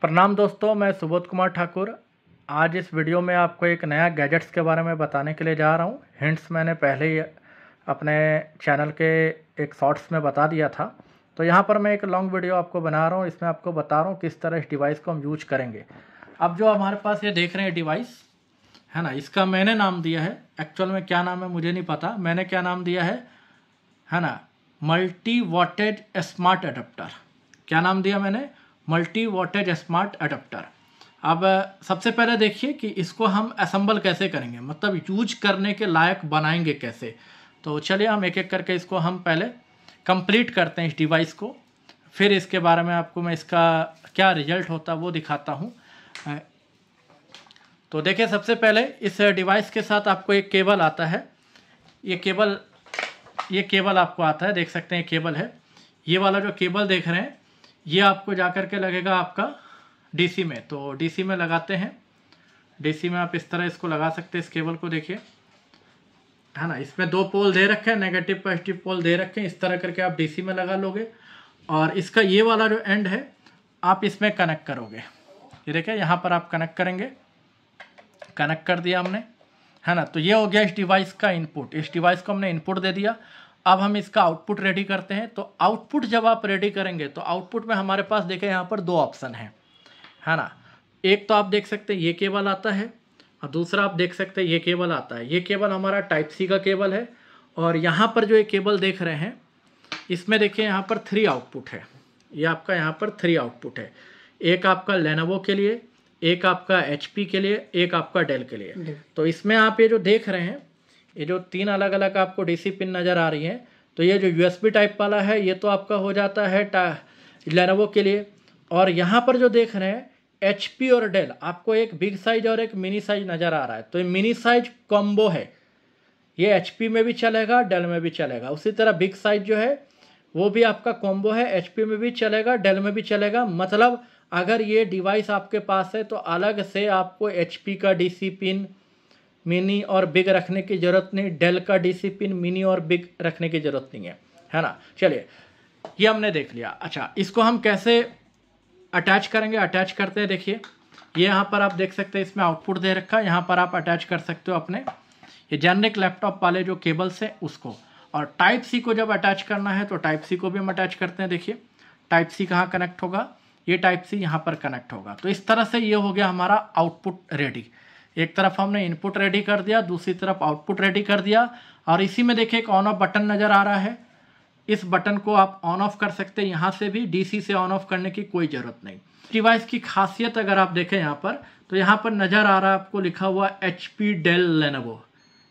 प्रणाम दोस्तों मैं सुबोध कुमार ठाकुर आज इस वीडियो में आपको एक नया गैजेट्स के बारे में बताने के लिए जा रहा हूँ हिंट्स मैंने पहले ही अपने चैनल के एक शॉर्ट्स में बता दिया था तो यहाँ पर मैं एक लॉन्ग वीडियो आपको बना रहा हूँ इसमें आपको बता रहा हूँ किस तरह इस डिवाइस को हम यूज करेंगे अब जो हमारे पास ये देख रहे हैं डिवाइस है ना इसका मैंने नाम दिया है एक्चुअल में क्या नाम है मुझे नहीं पता मैंने क्या नाम दिया है है ना मल्टी वाटेड स्मार्ट अडेप्टर क्या नाम दिया मैंने मल्टी वोटेज स्मार्ट अडप्टर अब सबसे पहले देखिए कि इसको हम असम्बल कैसे करेंगे मतलब यूज करने के लायक बनाएंगे कैसे तो चलिए हम एक एक करके इसको हम पहले कंप्लीट करते हैं इस डिवाइस को फिर इसके बारे में आपको मैं इसका क्या रिजल्ट होता है वो दिखाता हूँ तो देखिए सबसे पहले इस डिवाइस के साथ आपको एक केबल आता है ये केबल ये केबल आपको आता है देख सकते हैं केबल है ये वाला जो केबल देख रहे हैं ये आपको जा करके के लगेगा आपका डीसी में तो डीसी में लगाते हैं डीसी में आप इस तरह इसको लगा सकते हैं इस केबल को देखिए है ना इसमें दो पोल दे रखे हैं नेगेटिव पॉजिटिव पोल दे रखे हैं इस तरह करके आप डीसी में लगा लोगे और इसका ये वाला जो एंड है आप इसमें कनेक्ट करोगे ये देखिए यहाँ पर आप कनेक्ट करेंगे कनेक्ट कर दिया हमने है ना तो ये हो गया इस डिवाइस का इनपुट इस डिवाइस को हमने इनपुट दे दिया अब हम इसका आउटपुट रेडी करते हैं तो आउटपुट जब आप रेडी करेंगे तो आउटपुट में हमारे पास देखें यहाँ पर दो ऑप्शन हैं है ना एक तो आप देख सकते हैं ये केबल आता है और दूसरा आप देख सकते हैं ये केबल आता है ये केबल हमारा टाइप सी का केबल है और यहाँ पर जो ये केबल देख रहे हैं इसमें देखिए यहाँ पर थ्री आउटपुट है ये आपका यहाँ पर थ्री आउटपुट है एक आपका लेनोवो के लिए एक आपका एच के लिए एक आपका डेल के लिए तो इसमें आप ये जो देख रहे हैं ये जो तीन अलग अलग आपको डीसी पिन नज़र आ रही हैं तो ये जो यूएसबी टाइप वाला है ये तो आपका हो जाता है टा लेनोवो के लिए और यहाँ पर जो देख रहे हैं एच और डेल आपको एक बिग साइज और एक मिनी साइज नज़र आ रहा है तो ये मिनी साइज कॉम्बो है ये एच में भी चलेगा डेल में भी चलेगा उसी तरह बिग साइज जो है वो भी आपका कॉम्बो है एच में भी चलेगा डेल में भी चलेगा मतलब अगर ये डिवाइस आपके पास है तो अलग से आपको एच का डी पिन मिनी और बिग रखने की ज़रूरत नहीं डेल का डिसिप्लिन मिनी और बिग रखने की ज़रूरत नहीं है है ना चलिए ये हमने देख लिया अच्छा इसको हम कैसे अटैच करेंगे अटैच करते हैं देखिए ये यहाँ पर आप देख सकते हैं इसमें आउटपुट दे रखा है यहाँ पर आप अटैच कर सकते हो अपने ये जेनरिक लैपटॉप वाले जो केबल्स हैं उसको और टाइप सी को जब अटैच करना है तो टाइप सी को भी हम अटैच करते हैं देखिए टाइप सी कहाँ कनेक्ट होगा ये टाइप सी यहाँ पर कनेक्ट होगा तो इस तरह से ये हो गया हमारा आउटपुट रेडी एक तरफ हमने इनपुट रेडी कर दिया दूसरी तरफ आउटपुट रेडी कर दिया और इसी में देखिए एक ऑन ऑफ बटन नज़र आ रहा है इस बटन को आप ऑन ऑफ कर सकते हैं यहाँ से भी डीसी से ऑन ऑफ करने की कोई ज़रूरत नहीं डिवाइस की खासियत अगर आप देखें यहाँ पर तो यहाँ पर नज़र आ रहा है आपको लिखा हुआ एच पी डेल लेनोवो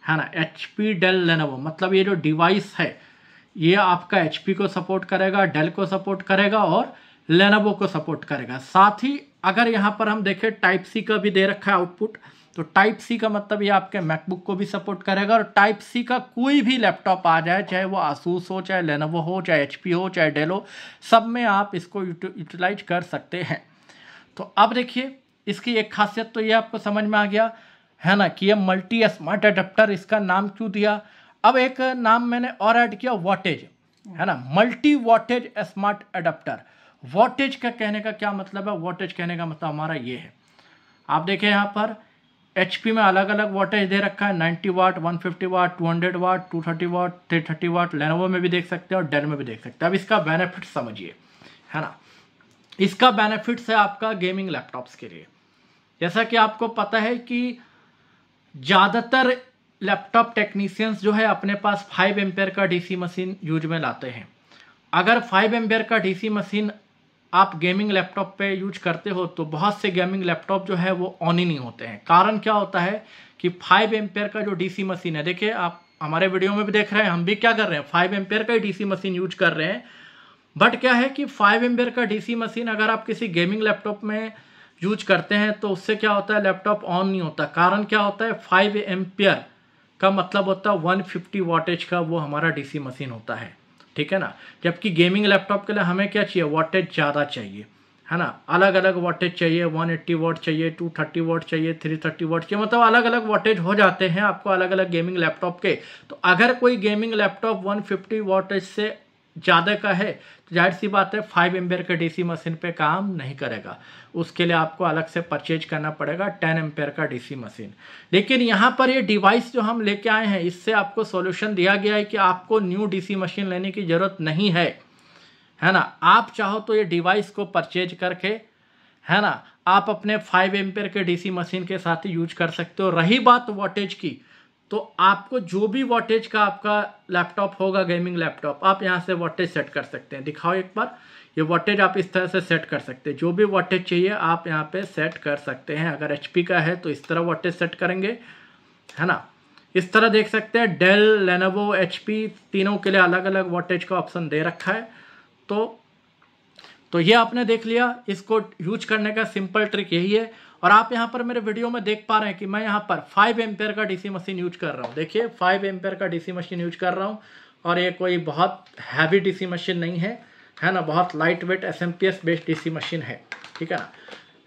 है ना एच पी डेल लेनोवो मतलब ये जो डिवाइस है ये आपका एच पी को सपोर्ट करेगा डेल को सपोर्ट करेगा और लेनोवो को सपोर्ट करेगा साथ ही अगर यहाँ पर हम देखें टाइप सी का भी दे रखा है आउटपुट तो टाइप सी का मतलब ये आपके मैकबुक को भी सपोर्ट करेगा और टाइप सी का कोई भी लैपटॉप आ जाए चाहे वो आसूस हो चाहे लेनोवो हो चाहे एच हो चाहे डेल हो सब में आप इसको यूटिलाइज कर सकते हैं तो अब देखिए इसकी एक खासियत तो ये आपको समझ में आ गया है ना कि ये मल्टी स्मार्ट अडेप्टर इसका नाम क्यों दिया अब एक नाम मैंने और ऐड किया वॉटेज है ना multi wattage smart adapter wattage का कहने का क्या मतलब है वॉटेज कहने का मतलब हमारा ये है आप देखें यहाँ पर एच में अलग अलग वोटेज दे रखा है 90 वाट 150 वाट 200 वाट 230 वाट 330 वाट लेनोवो में भी देख सकते हैं और डेल में भी देख सकते हैं अब इसका बेनिफिट समझिए है ना इसका बेनिफिट्स है आपका गेमिंग लैपटॉप्स के लिए जैसा कि आपको पता है कि ज़्यादातर लैपटॉप टेक्नीसियंस जो है अपने पास फाइव एम्पेयर का डी मशीन यूज में लाते हैं अगर फाइव एम्पेयर का डी मशीन आप गेमिंग लैपटॉप पे यूज करते हो तो बहुत से गेमिंग लैपटॉप जो है वो ऑन ही नहीं होते हैं कारण क्या होता है कि फाइव एम्पेयर का जो डीसी मशीन है देखिए आप हमारे वीडियो में भी देख रहे हैं हम भी क्या कर रहे हैं फाइव एम्पेयर का ही डीसी मशीन यूज कर रहे हैं बट क्या है कि फाइव एम्पेयर का डी मशीन अगर आप किसी गेमिंग लैपटॉप में यूज करते हैं तो उससे क्या होता है लैपटॉप ऑन नहीं होता कारण क्या होता है फाइव एम्पेयर का मतलब होता है वन फिफ्टी वॉटेज का वो हमारा डीसी मशीन होता है ठीक है ना जबकि गेमिंग लैपटॉप के लिए हमें क्या चाहिए वॉटेज ज़्यादा चाहिए है ना अलग अलग वॉटेज चाहिए 180 एट्टी वॉट चाहिए 230 थर्टी वॉट चाहिए 330 थर्टी वॉट चाहिए मतलब अलग अलग वॉटेज हो जाते हैं आपको अलग अलग गेमिंग लैपटॉप के तो अगर कोई गेमिंग लैपटॉप 150 फिफ्टी वॉटेज से ज़्यादा का है तो जाहिर सी बात है फाइव एम्पेयर का डीसी मशीन पे काम नहीं करेगा उसके लिए आपको अलग से परचेज करना पड़ेगा टेन एम्पेयर का डीसी मशीन लेकिन यहाँ पर ये डिवाइस जो हम लेके आए हैं इससे आपको सॉल्यूशन दिया गया है कि आपको न्यू डीसी मशीन लेने की ज़रूरत नहीं है है ना आप चाहो तो ये डिवाइस को परचेज करके है ना आप अपने फाइव एम्पेयर के डीसी मशीन के साथ यूज कर सकते हो रही बात वोटेज की तो आपको जो भी वॉटेज का आपका लैपटॉप होगा गेमिंग लैपटॉप आप यहाँ से वॉटेज सेट कर सकते हैं दिखाओ एक बार ये वॉटेज आप इस तरह से सेट कर सकते हैं जो भी वॉटेज चाहिए आप यहाँ पे सेट कर सकते हैं अगर एच का है तो इस तरह वॉटेज सेट करेंगे है ना इस तरह देख सकते हैं डेल लेनोवो एच तीनों के लिए अलग अलग वॉटेज का ऑप्शन दे रखा है तो तो ये आपने देख लिया इसको यूज करने का सिंपल ट्रिक यही है और आप यहाँ पर मेरे वीडियो में देख पा रहे हैं कि मैं यहाँ पर फाइव एम्पेयर का डीसी मशीन यूज कर रहा हूँ देखिए फाइव एम्पेयर का डीसी मशीन यूज कर रहा हूँ और ये कोई बहुत हैवी डीसी मशीन नहीं है है ना बहुत light weight S M P S based DC machine है ठीक है ना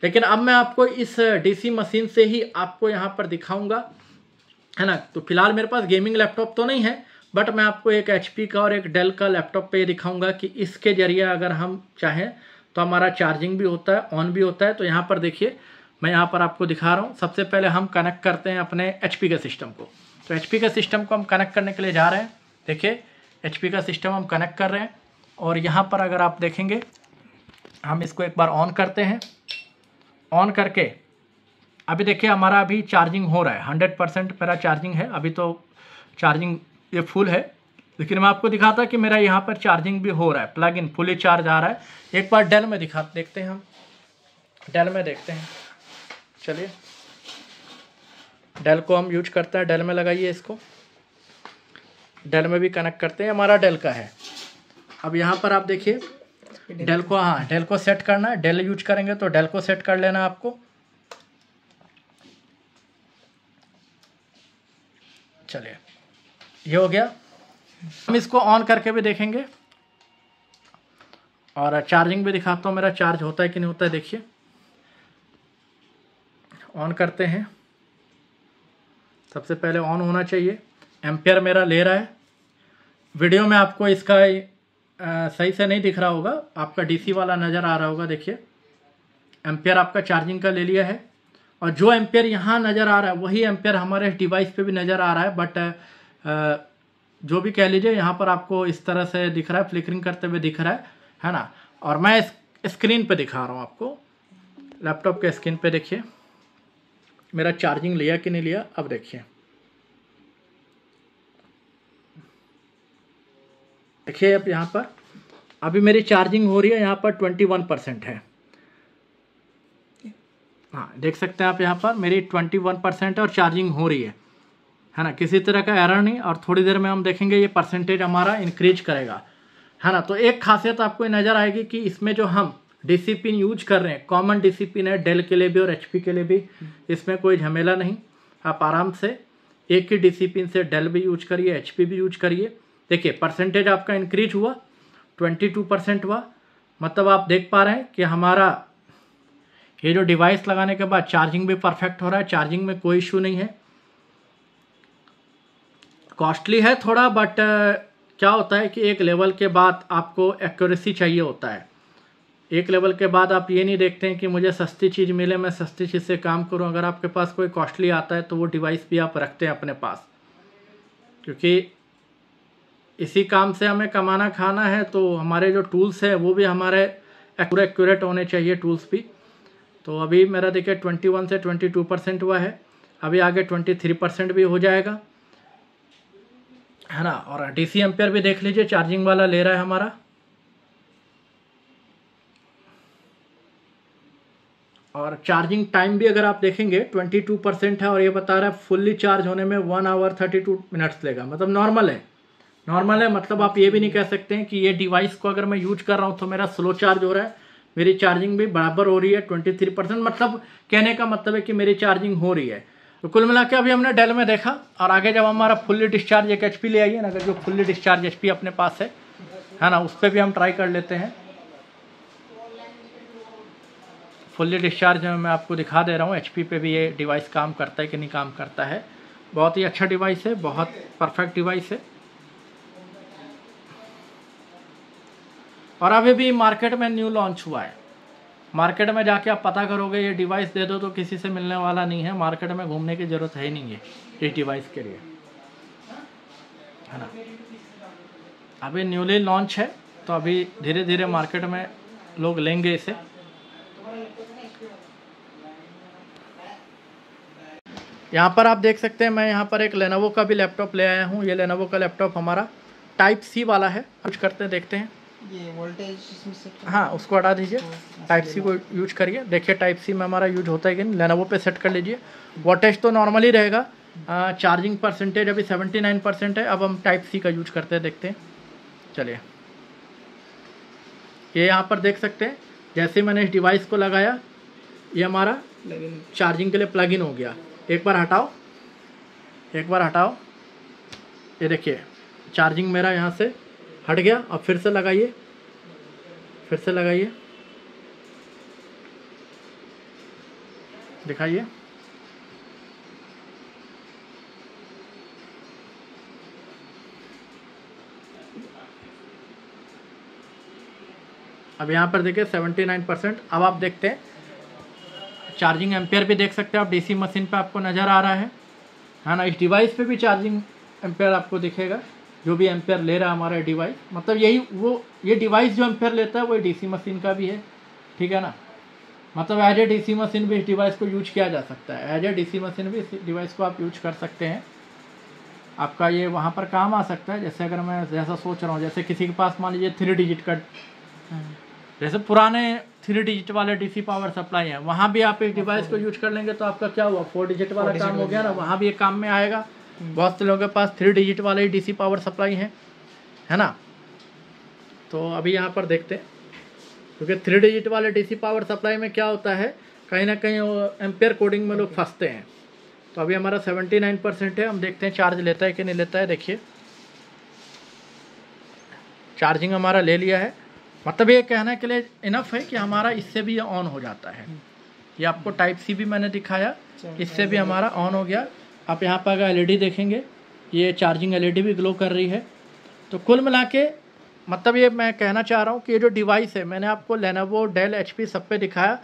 लेकिन अब मैं आपको इस डीसी मशीन से ही आपको यहाँ पर दिखाऊंगा है ना तो फिलहाल मेरे पास गेमिंग लैपटॉप तो नहीं है बट मैं आपको एक एच का और एक डेल का लैपटॉप पे ये दिखाऊंगा कि इसके जरिए अगर हम चाहें तो हमारा चार्जिंग भी होता है ऑन भी होता है तो यहाँ पर देखिए मैं यहाँ पर आपको दिखा रहा हूँ सबसे पहले हम कनेक्ट करते हैं अपने एच के सिस्टम को तो एच के सिस्टम को हम कनेक्ट करने के लिए जा रहे हैं देखिए एच का सिस्टम हम कनेक्ट कर रहे हैं और यहाँ पर अगर आप देखेंगे हम इसको एक बार ऑन करते हैं ऑन करके अभी देखिए हमारा अभी चार्जिंग हो रहा है हंड्रेड परसेंट मेरा चार्जिंग है अभी तो चार्जिंग ये फुल है लेकिन मैं आपको दिखाता कि मेरा यहाँ पर चार्जिंग भी हो रहा है प्लग इन फुली चार्ज आ रहा है एक बार डेल में दिखा देखते हैं हम डेल में देखते हैं चलिए डेल को हम यूज करते हैं डेल में लगाइए इसको डेल में भी कनेक्ट करते हैं हमारा डेल का है अब यहाँ पर आप देखिए डेल को हाँ डेल को सेट करना है डेल यूज करेंगे तो डेल को सेट कर लेना आपको चलिए ये हो गया हम इसको ऑन करके भी देखेंगे और चार्जिंग भी दिखाता हूँ मेरा चार्ज होता है कि नहीं होता है देखिए ऑन करते हैं सबसे पहले ऑन होना चाहिए एम्पेयर मेरा ले रहा है वीडियो में आपको इसका आ, सही से नहीं दिख रहा होगा आपका डीसी वाला नज़र आ रहा होगा देखिए एम्पेयर आपका चार्जिंग का ले लिया है और जो एम्पेयर यहाँ नज़र आ रहा है वही एम्पेयर हमारे डिवाइस पे भी नज़र आ रहा है बट आ, जो भी कह लीजिए यहाँ पर आपको इस तरह से दिख रहा है फ्लिकरिंग करते हुए दिख रहा है है ना और मैं स्क्रीन पर दिखा रहा हूँ आपको लैपटॉप के स्क्रीन पर देखिए मेरा चार्जिंग लिया कि नहीं लिया अब देखिए देखिए अब यहाँ पर अभी मेरी चार्जिंग हो रही है यहाँ पर ट्वेंटी वन परसेंट है हाँ देख सकते हैं आप यहाँ पर मेरी ट्वेंटी वन परसेंट और चार्जिंग हो रही है है ना किसी तरह का एरर नहीं और थोड़ी देर में हम देखेंगे ये परसेंटेज हमारा इंक्रीज करेगा है ना तो एक खासियत आपको नज़र आएगी कि इसमें जो हम डिसिप्लिन यूज कर रहे हैं कॉमन डिसिप्लिन है डेल के लिए भी और एच के लिए भी इसमें कोई झमेला नहीं आप आराम से एक ही डिसिप्लिन से डेल भी यूज करिए एच भी यूज करिए देखिए परसेंटेज आपका इंक्रीज हुआ ट्वेंटी टू परसेंट हुआ मतलब आप देख पा रहे हैं कि हमारा ये जो डिवाइस लगाने के बाद चार्जिंग भी परफेक्ट हो रहा है चार्जिंग में कोई इशू नहीं है कॉस्टली है थोड़ा बट क्या होता है कि एक लेवल के बाद आपको एक्यूरेसी चाहिए होता है एक लेवल के बाद आप ये नहीं देखते हैं कि मुझे सस्ती चीज़ मिले मैं सस्ती चीज़ से काम करूं अगर आपके पास कोई कॉस्टली आता है तो वो डिवाइस भी आप रखते हैं अपने पास क्योंकि इसी काम से हमें कमाना खाना है तो हमारे जो टूल्स हैं वो भी हमारे एक्यूरेट होने चाहिए टूल्स भी तो अभी मेरा देखिए ट्वेंटी से ट्वेंटी परसेंट हुआ है अभी आगे ट्वेंटी परसेंट भी हो जाएगा है ना और डी सी एम्पेयर भी देख लीजिए चार्जिंग वाला ले रहा है हमारा और चार्जिंग टाइम भी अगर आप देखेंगे 22 परसेंट है और ये बता रहा है फुल्ली चार्ज होने में वन आवर 32 मिनट्स लेगा मतलब नॉर्मल है नॉर्मल है मतलब आप ये भी नहीं कह सकते हैं कि ये डिवाइस को अगर मैं यूज कर रहा हूँ तो मेरा स्लो चार्ज हो रहा है मेरी चार्जिंग भी बराबर हो रही है थ्री परसेंट मतलब कहने का मतलब है कि मेरी चार्जिंग हो रही है तो कुल मिला के अभी हमने डेल में देखा और आगे जब हमारा फुल्ली डिस्चार्ज एक एच ले आइए ना अगर जो फुल्ली डिस्चार्ज एच अपने पास है है ना उस पर भी हम ट्राई कर लेते हैं फुल्ली डिस्चार्ज में मैं आपको दिखा दे रहा हूँ एच पी पे भी ये डिवाइस काम करता है कि नहीं काम करता है बहुत ही अच्छा डिवाइस है बहुत परफेक्ट डिवाइस है और अभी भी मार्केट में न्यू लॉन्च हुआ है मार्केट में जाके आप पता करोगे ये डिवाइस दे दो तो किसी से मिलने वाला नहीं है मार्केट में घूमने की ज़रूरत है ही नहीं है इस डिवाइस के लिए है ना अभी न्यूली लॉन्च है तो अभी धीरे धीरे मार्केट में लोग लेंगे इसे यहाँ पर आप देख सकते हैं मैं यहाँ पर एक लेनोवो का भी लैपटॉप ले आया हूँ ये लेनोवो का लैपटॉप हमारा टाइप सी वाला है कुछ करते हैं देखते हैं ये वोल्टेज हाँ उसको हटा दीजिए टाइप हाँ, सी अच्छा, को यूज करिए देखिए टाइप सी में हमारा यूज होता है कि नहीं लेनोवो पे सेट कर लीजिए वोल्टेज तो नॉर्मल ही रहेगा चार्जिंग परसेंटेज अभी सेवेंटी नाइन परसेंट है अब हम टाइप सी का यूज करते हैं देखते हैं चलिए ये यहाँ पर देख सकते हैं जैसे मैंने इस डिवाइस को लगाया ये हमारा चार्जिंग के लिए प्लग इन हो गया एक बार हटाओ एक बार हटाओ ये देखिए चार्जिंग मेरा यहाँ से हट गया अब फिर से लगाइए फिर से लगाइए दिखाइए अब यहाँ पर देखिए 79 परसेंट अब आप देखते हैं चार्जिंग एम्पेयर भी देख सकते हो आप डीसी मशीन पे आपको नज़र आ रहा है है हाँ ना इस डिवाइस पे भी चार्जिंग एम्पेयर आपको दिखेगा जो भी एम्पेयर ले रहा है हमारा डिवाइस मतलब यही वो ये डिवाइस जो एम्पेयर लेता है वो डी मशीन का भी है ठीक है ना मतलब एज ए डी मशीन भी इस डिवाइस को यूज किया जा सकता है एज ए डी मशीन भी इस डिवाइस को आप यूज कर सकते हैं आपका ये वहाँ पर काम आ सकता है जैसे अगर मैं जैसा सोच रहा हूँ जैसे किसी के पास मान लीजिए थ्री डिजिट का जैसे पुराने थ्री डिजिट वाले डीसी पावर सप्लाई है वहाँ भी आप एक डिवाइस को यूज कर लेंगे तो आपका क्या हुआ फोर डिजिट वाला काम हो गया ना वहाँ भी एक काम में आएगा बहुत से लोगों के पास थ्री डिजिट वाले डीसी पावर सप्लाई है है ना तो अभी यहाँ पर देखते हैं क्योंकि थ्री डिजिट वाले डीसी पावर सप्लाई में क्या होता है कहीं ना कहीं वो एम्पेयर कोडिंग में लोग फंसते हैं तो अभी हमारा सेवेंटी नाइन परसेंट है हम देखते हैं चार्ज लेता है कि नहीं लेता है देखिए चार्जिंग हमारा ले लिया है मतलब ये कहने के लिए इनफ है कि हमारा इससे भी ये ऑन हो जाता है ये आपको टाइप सी भी मैंने दिखाया इससे भी हमारा ऑन हो गया आप यहाँ पर अगर एलईडी e देखेंगे ये चार्जिंग एलईडी e भी ग्लो कर रही है तो कुल मिला के मतलब ये मैं कहना चाह रहा हूँ कि ये जो डिवाइस है मैंने आपको लेनोवो डेल एच सब पे दिखाया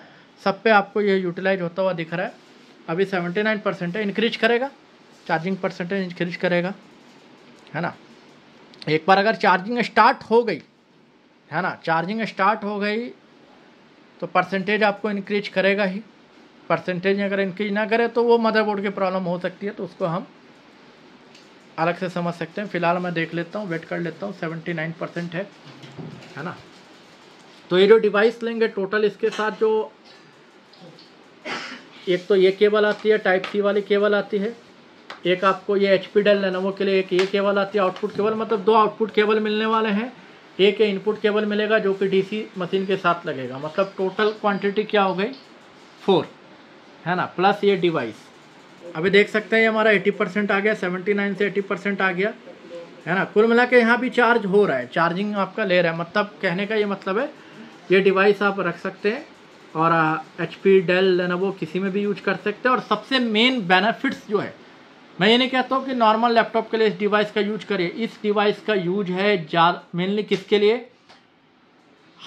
सब पे आपको ये यूटिलाइज होता हुआ दिख रहा है अभी सेवेंटी नाइन परसेंट इंक्रीज करेगा चार्जिंग परसेंटेज इंक्रीज करेगा है ना एक बार अगर चार्जिंग स्टार्ट हो गई है ना चार्जिंग स्टार्ट हो गई तो परसेंटेज आपको इंक्रीज करेगा ही परसेंटेज अगर इंक्रीज ना करे तो वो मदरबोर्ड की प्रॉब्लम हो सकती है तो उसको हम अलग से समझ सकते हैं फिलहाल मैं देख लेता हूँ वेट कर लेता हूँ सेवेंटी नाइन परसेंट है है ना तो ये जो डिवाइस लेंगे टोटल इसके साथ जो एक तो ये केबल आती है टाइप सी वाली केबल आती है एक आपको ये एच पी डेल वो के लिए एक ये केबल आती है आउटपुट केबल मतलब दो आउटपुट केबल मिलने वाले हैं एक इनपुट केबल मिलेगा जो कि डीसी मशीन के साथ लगेगा मतलब टोटल क्वांटिटी क्या हो गई फोर है ना प्लस ये डिवाइस अभी देख सकते हैं ये हमारा 80 परसेंट आ गया 79 से 80 परसेंट आ गया है ना कुल मिला के यहाँ भी चार्ज हो रहा है चार्जिंग आपका ले रहा है मतलब कहने का ये मतलब है ये डिवाइस आप रख सकते हैं और एच पी डेल वो किसी में भी यूज कर सकते हैं और सबसे मेन बेनिफिट्स जो है मैं ये नहीं कहता हूँ कि नॉर्मल लैपटॉप के लिए इस डिवाइस का यूज करिए इस डिवाइस का यूज है मेनली किसके लिए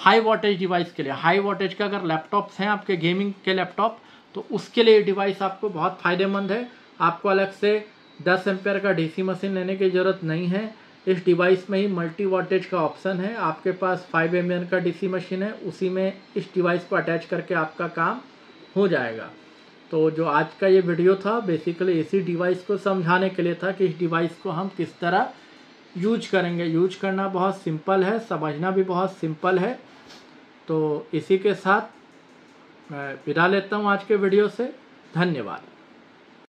हाई वोल्टेज डिवाइस के लिए हाई वोल्टेज का अगर लैपटॉप्स हैं आपके गेमिंग के लैपटॉप तो उसके लिए डिवाइस आपको बहुत फ़ायदेमंद है आपको अलग से 10 एम्पेयर का डीसी मशीन लेने की ज़रूरत नहीं है इस डिवाइस में ही मल्टी वोल्टेज का ऑप्शन है आपके पास 5 एम का डीसी मशीन है उसी में इस डिवाइस को अटैच करके आपका काम हो जाएगा तो जो आज का ये वीडियो था बेसिकली इसी डिवाइस को समझाने के लिए था कि इस डिवाइस को हम किस तरह यूज करेंगे यूज करना बहुत सिंपल है समझना भी बहुत सिंपल है तो इसी के साथ मैं विदा लेता हूँ आज के वीडियो से धन्यवाद